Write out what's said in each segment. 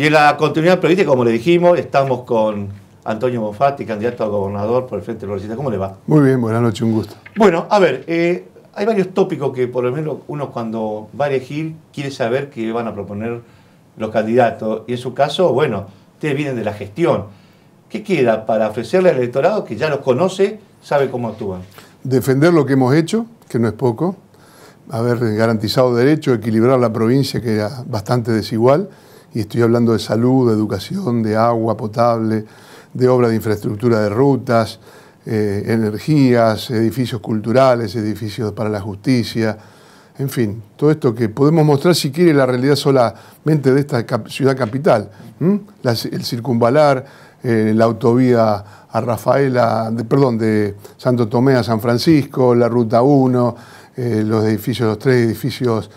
Y en la continuidad política, como le dijimos, estamos con Antonio Bonfatti, candidato a gobernador por el Frente de Progresista. ¿Cómo le va? Muy bien, buenas noches, un gusto. Bueno, a ver, eh, hay varios tópicos que por lo menos uno cuando va a elegir quiere saber qué van a proponer los candidatos. Y en su caso, bueno, ustedes vienen de la gestión. ¿Qué queda para ofrecerle al electorado que ya los conoce, sabe cómo actúan? Defender lo que hemos hecho, que no es poco, haber garantizado derechos, equilibrar la provincia que era bastante desigual y estoy hablando de salud, de educación, de agua potable, de obra de infraestructura de rutas, eh, energías, edificios culturales, edificios para la justicia, en fin, todo esto que podemos mostrar si quiere la realidad solamente de esta ciudad capital, el circunvalar, eh, la autovía a Rafaela, de, perdón, de Santo Tomé a San Francisco, la Ruta 1, eh, los edificios, los tres edificios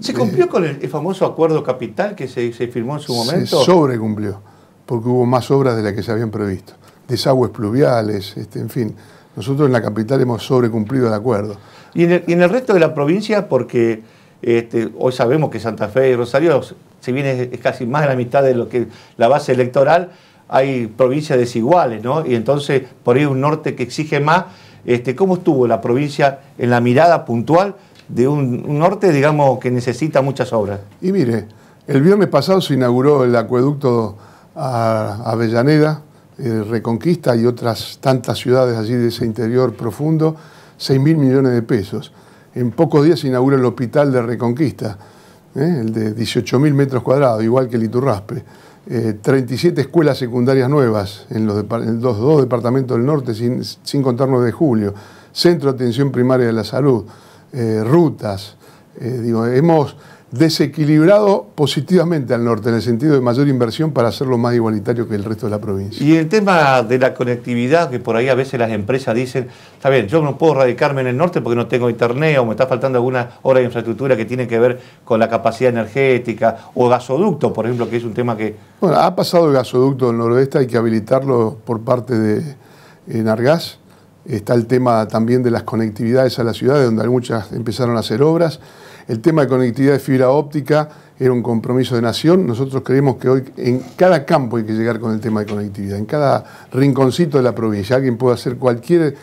¿Se cumplió con el, famoso acuerdo capital que se, firmó en su momento? Se sobrecumplió, porque hubo más obras de las que se habían previsto. Desagües pluviales, este, en fin. Nosotros en la capital hemos sobrecumplido el acuerdo. Y en el, resto de la provincia, porque este, hoy sabemos que Santa Fe y Rosario, si bien es, casi más de la mitad de lo que la base electoral, hay provincias desiguales, ¿no? Y entonces por ahí un norte que exige más. Este, ¿Cómo estuvo la provincia en la mirada puntual? de un, norte, digamos, que necesita muchas obras. Y mire, el viernes pasado se inauguró el acueducto a Avellaneda, Reconquista y otras tantas ciudades allí de ese interior profundo, 6 mil millones de pesos. En pocos días se inaugura el hospital de Reconquista, ¿eh? el de 18 mil metros cuadrados, igual que el Iturraspe. 37 eh, escuelas secundarias nuevas en los, dos departamentos del norte, sin, contarnos de julio. Centro de Atención Primaria de la Salud. Eh, rutas. Eh, digo, hemos desequilibrado positivamente al norte en el sentido de mayor inversión para hacerlo más igualitario que el resto de la provincia. Y el tema de la conectividad, que por ahí a veces las empresas dicen, está bien, yo no puedo radicarme en el norte porque no tengo internet o me está faltando alguna obra de infraestructura que tiene que ver con la capacidad energética o gasoducto, por ejemplo, que es un tema que... Bueno, ha pasado el gasoducto del noroeste, hay que habilitarlo por parte de Nargas Está el tema también de las conectividades a las ciudades, donde muchas empezaron a hacer obras. El tema de conectividad de fibra óptica era un compromiso de nación. Nosotros creemos que hoy en cada campo hay que llegar con el tema de conectividad, en cada rinconcito de la provincia. Alguien puede hacer cualquier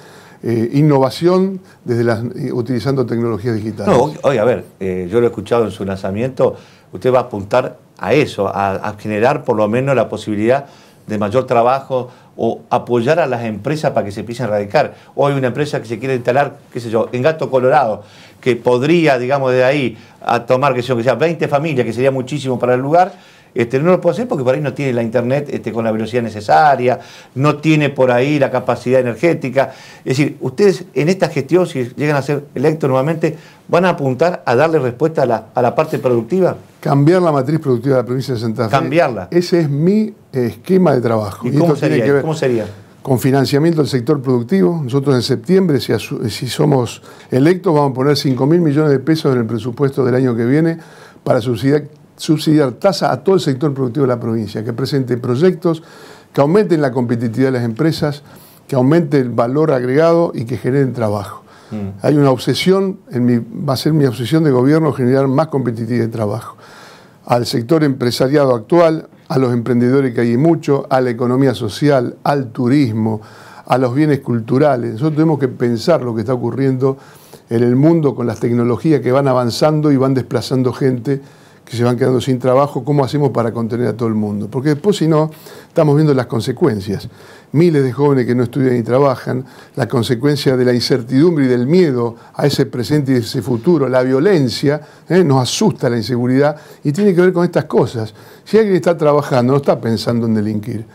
eh, innovación desde eh, utilizando tecnologías digitales. No, hoy, a ver, eh, yo lo he escuchado en su lanzamiento, usted va a apuntar a eso, a generar por lo menos la posibilidad de mayor trabajo, o apoyar a las empresas para que se empiecen a radicar. Hoy una empresa que se quiere instalar, qué sé yo, en Gato Colorado, que podría, digamos, de ahí a tomar, que yo, que sea 20 familias, que sería muchísimo para el lugar, este, no lo puede hacer porque por ahí no tiene la internet este, con la velocidad necesaria, no tiene por ahí la capacidad energética. Es decir, ustedes en esta gestión, si llegan a ser electos nuevamente, ¿van a apuntar a darle respuesta a la, parte productiva? Cambiar la matriz productiva de la provincia de Santa Fe. Cambiarla. Ese es mi eh, esquema de trabajo. ¿Y, cómo, sería, con financiamiento del sector productivo. Nosotros en septiembre, si, si somos electos, vamos a poner 5.000 mil millones de pesos en el presupuesto del año que viene para subsidiar subsidiar tasa a todo el sector productivo de la provincia, que presente proyectos que aumenten la competitividad de las empresas, que aumente el valor agregado y que generen trabajo. Mm. Hay una obsesión, va a ser mi obsesión de gobierno generar más competitividad de trabajo. Al sector empresariado actual, a los emprendedores que hay mucho, a la economía social, al turismo, a los bienes culturales. Nosotros tenemos que pensar lo que está ocurriendo en el mundo con las tecnologías que van avanzando y van desplazando gente que se van quedando sin trabajo, ¿cómo hacemos para contener a todo el mundo? Porque después, si no, estamos viendo las consecuencias. Miles de jóvenes que no estudian y trabajan, la consecuencia de la incertidumbre y del miedo a ese presente y ese futuro, la violencia, ¿eh? nos asusta la inseguridad y tiene que ver con estas cosas. Si alguien está trabajando, no está pensando en delinquir.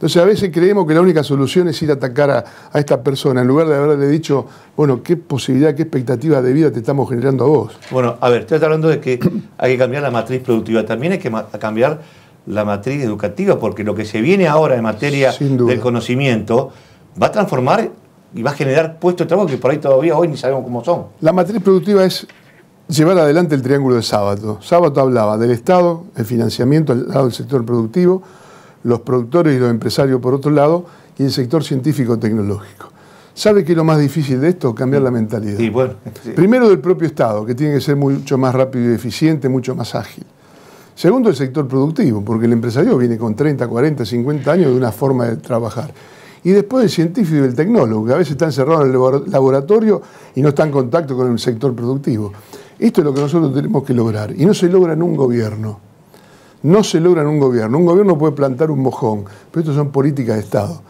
Entonces a veces creemos que la única solución es ir a atacar a, esta persona, en lugar de haberle dicho, bueno, qué posibilidad, qué expectativa de vida te estamos generando a vos. Bueno, a ver, estoy hablando de que hay que cambiar la matriz productiva, también hay que cambiar la matriz educativa, porque lo que se viene ahora en materia del conocimiento va a transformar y va a generar puestos de trabajo que por ahí todavía hoy ni sabemos cómo son. La matriz productiva es llevar adelante el triángulo de sábado. Sábado hablaba del Estado, el financiamiento al lado del sector productivo, los productores y los empresarios por otro lado, y el sector científico-tecnológico. ¿Sabe qué es lo más difícil de esto? Cambiar la mentalidad. Primero del propio Estado, que tiene que ser mucho más rápido y eficiente, mucho más ágil. Segundo, el sector productivo, porque el empresario viene con 30, 40, 50 años de una forma de trabajar. Y después el científico y el tecnólogo, que a veces están cerrados en el laboratorio y no están en contacto con el sector productivo. Esto es lo que nosotros tenemos que lograr. Y no se logra en un gobierno no se logra en un gobierno. Un gobierno puede plantar un mojón, pero esto son políticas de Estado.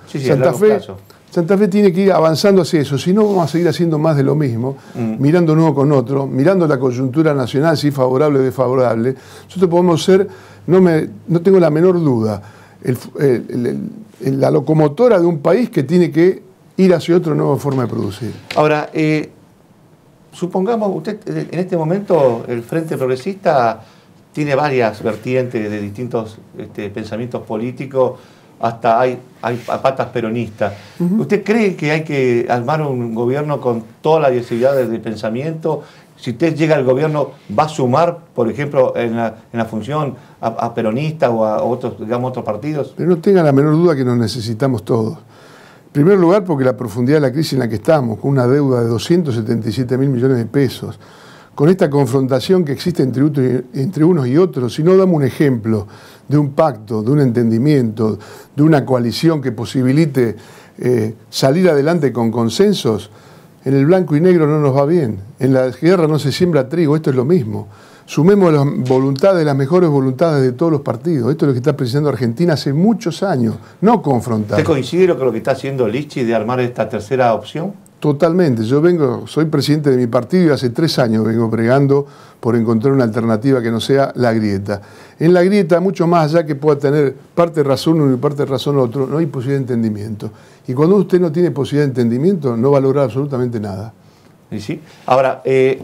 Santa, Fe, tiene que ir avanzando hacia eso, si no vamos a seguir haciendo más de lo mismo, mm. mirando uno con otro, mirando la coyuntura nacional, si favorable o desfavorable. Nosotros podemos ser, no, me, no tengo la menor duda, la locomotora de un país que tiene que ir hacia otra nueva forma de producir. Ahora, eh, supongamos, usted en este momento, el Frente Progresista tiene varias vertientes de distintos este, pensamientos políticos, hasta hay, hay patas peronistas. ¿Usted cree que hay que armar un gobierno con toda la diversidad de pensamiento? Si usted llega al gobierno, ¿va a sumar, por ejemplo, en la, función a, peronistas o a otros, digamos, otros partidos? Pero no tenga la menor duda que nos necesitamos todos. En primer lugar, porque la profundidad de la crisis en la que estamos, con una deuda de 277 mil millones de pesos, con esta confrontación que existe entre, entre unos y otros, si no damos un ejemplo de un pacto, de un entendimiento, de una coalición que posibilite eh, salir adelante con consensos, en el blanco y negro no nos va bien. En la guerra no se siembra trigo, esto es lo mismo. Sumemos las voluntades, las mejores voluntades de todos los partidos. Esto es lo que está precisando Argentina hace muchos años, no confrontar. ¿Usted coincide con lo que está haciendo Lichi de armar esta tercera opción? Totalmente. Yo vengo, soy presidente de mi partido y hace tres años vengo pregando por encontrar una alternativa que no sea la grieta. En la grieta, mucho más allá que pueda tener parte razón uno y parte razón otro, no hay posibilidad de entendimiento. Y cuando usted no tiene posibilidad de entendimiento, no va a lograr absolutamente nada. sí? Ahora, eh,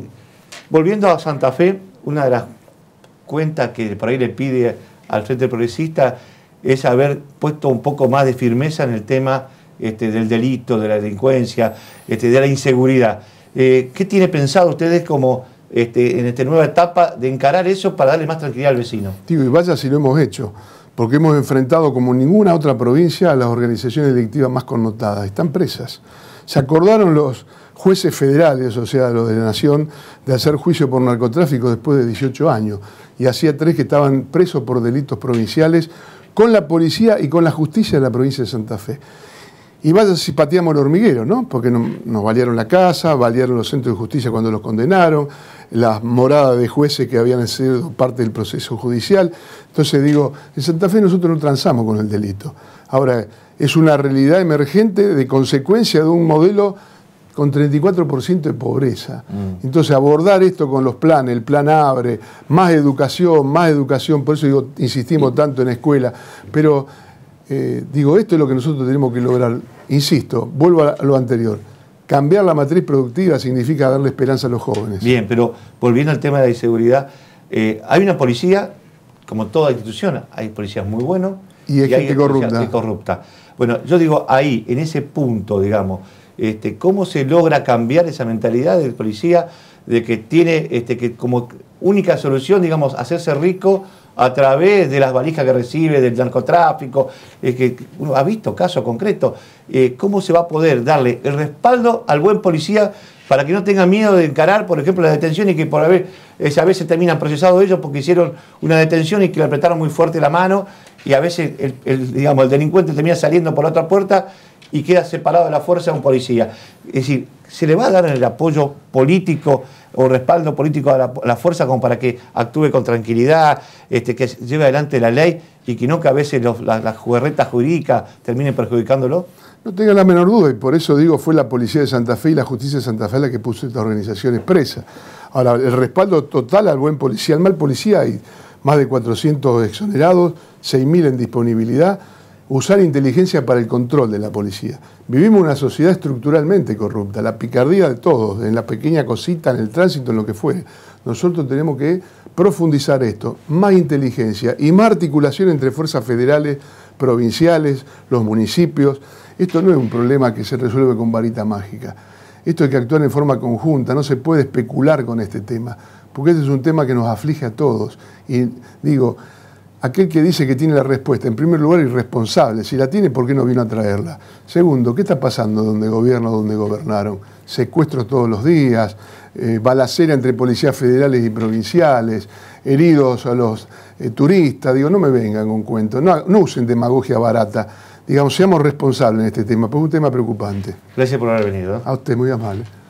volviendo a Santa Fe, una de las cuentas que por ahí le pide al Frente Progresista es haber puesto un poco más de firmeza en el tema este, del delito, de la delincuencia, este, de la inseguridad. Eh, ¿Qué tiene pensado ustedes como este, en esta nueva etapa de encarar eso para darle más tranquilidad al vecino? Tío, y vaya si lo hemos hecho, porque hemos enfrentado como ninguna otra provincia a las organizaciones delictivas más connotadas. Están presas. Se acordaron los jueces federales, o sea, los de la Nación, de hacer juicio por narcotráfico después de 18 años. Y hacía tres que estaban presos por delitos provinciales con la policía y con la justicia de la provincia de Santa Fe. Y vaya si pateamos el hormiguero, ¿no? Porque nos balearon la casa, valieron los centros de justicia cuando los condenaron, las moradas de jueces que habían sido parte del proceso judicial. Entonces digo, en Santa Fe nosotros no transamos con el delito. Ahora, es una realidad emergente de consecuencia de un modelo con 34% de pobreza. Mm. Entonces, abordar esto con los planes, el plan abre, más educación, más educación, por eso digo, insistimos tanto en escuela, pero eh, digo, esto es lo que nosotros tenemos que lograr. Insisto, vuelvo a lo anterior. Cambiar la matriz productiva significa darle esperanza a los jóvenes. Bien, pero volviendo al tema de la inseguridad, eh, hay una policía, como toda institución, hay policías muy buenos y, hay gente corrupta. Bueno, yo digo ahí, en ese punto, digamos, este, ¿cómo se logra cambiar esa mentalidad del policía de que tiene este, que como única solución, digamos, hacerse rico a través de las valijas que recibe del narcotráfico, eh, que uno ha visto casos concretos, eh, cómo se va a poder darle el respaldo al buen policía para que no tenga miedo de encarar, por ejemplo, las detenciones que por haber, eh, a veces terminan procesados ellos porque hicieron una detención y que le apretaron muy fuerte la mano y a veces el, digamos, el delincuente termina saliendo por la otra puerta y queda separado de la fuerza un policía. Es decir, ¿se le va a dar el apoyo político o respaldo político a la, fuerza como para que actúe con tranquilidad, este, que lleve adelante la ley y que no que a veces las, jurídicas terminen perjudicándolo? No tenga la menor duda, y por eso digo, fue la policía de Santa Fe y la justicia de Santa Fe la que puso esta organización expresa. Ahora, el respaldo total al buen policía, al mal policía, hay más de 400 exonerados, 6.000 en disponibilidad, usar inteligencia para el control de la policía. Vivimos una sociedad estructuralmente corrupta, la picardía de todos, en la pequeña cosita, en el tránsito, en lo que fue Nosotros tenemos que profundizar esto, más inteligencia y más articulación entre fuerzas federales, provinciales, los municipios. Esto no es un problema que se resuelve con varita mágica. Esto hay que actuar en forma conjunta, no se puede especular con este tema, porque este es un tema que nos aflige a todos. Y digo, aquel que dice que tiene la respuesta, en primer lugar, irresponsable. Si la tiene, ¿por qué no vino a traerla? Segundo, ¿qué está pasando donde gobierno, donde gobernaron? Secuestros todos los días, eh, balacera entre policías federales y provinciales, heridos a los eh, turistas. Digo, no me vengan con cuentos, no, no usen demagogia barata. Digamos, seamos responsables en este tema, porque es un tema preocupante. Gracias por haber venido. A usted, muy amable.